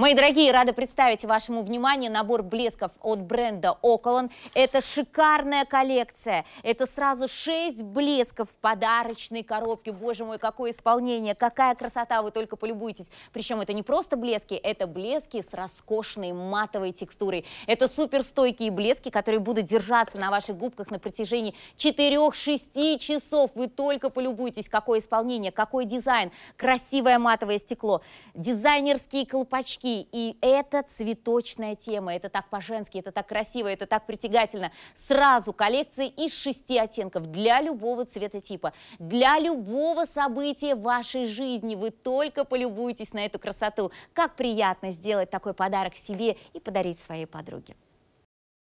Мои дорогие, рада представить вашему вниманию набор блесков от бренда Околон. Это шикарная коллекция. Это сразу 6 блесков в подарочной коробке. Боже мой, какое исполнение, какая красота, вы только полюбуйтесь. Причем это не просто блески, это блески с роскошной матовой текстурой. Это суперстойкие блески, которые будут держаться на ваших губках на протяжении 4-6 часов. Вы только полюбуйтесь, какое исполнение, какой дизайн, красивое матовое стекло, дизайнерские колпачки, цветки. И это цветочная тема. Это так по-женски, это так красиво, это так притягательно. Сразу коллекции из шести оттенков для любого цветотипа, для любого события вашей жизни. Вы только полюбуетесь на эту красоту. Как приятно сделать такой подарок себе и подарить своей подруге.